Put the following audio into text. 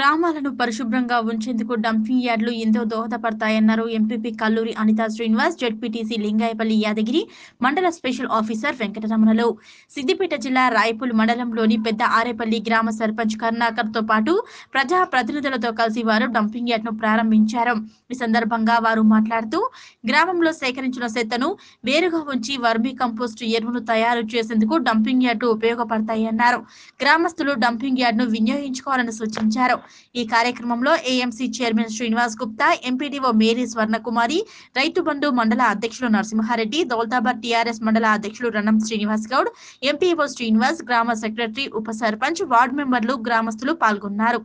గ్రామాలను పరిశుభ్రంగా ఉంచేందుకు డంపింగ్ యార్డులు ఎంతో దోహదపడతాయన్నారు ఎంపీపీ కల్లూరి అనితా శ్రీనివాస్ జడ్పీటీసీ లింగాయపల్లి యాదగిరి మండల స్పెషల్ ఆఫీసర్ వెంకటరమణలు సిద్దిపేట జిల్లా రాయపూల్ మండలంలోని పెద్ద ఆరేపల్లి గ్రామ సర్పంచ్ కరుణాకర్ తో పాటు ప్రజా ప్రతినిధులతో కలిసి వారు డంపింగ్ యార్డ్ ను ప్రారంభించారు ఈ సందర్భంగా వారు మాట్లాడుతూ గ్రామంలో సేకరించిన చెత్తను వేరుగా ఉంచి వర్మీ కంపోస్ట్ ఎరువును తయారు చేసేందుకు డంపింగ్ యార్డు ఉపయోగపడతాయన్నారు గ్రామస్తులు డంపింగ్ యార్డ్ ను వినియోగించుకోవాలని సూచించారు ఈ కార్యక్రమంలో AMC chairman Srinivas Gupta MPDO Mary Swarnakumari Rythu Bandhu మండల అధ్యక్షులు నరసింహారెడ్డి దౌల్తాబాద్ టీఆర్ఎస్ మండల అధ్యక్షులు రణం శ్రీనివాస్ గౌడ్ ఎంపీఓ శ్రీనివాస్ గ్రామ సెక్రటరీ ఉప సర్పంచ్ వార్డు మెంబర్లు గ్రామస్తులు పాల్గొన్నారు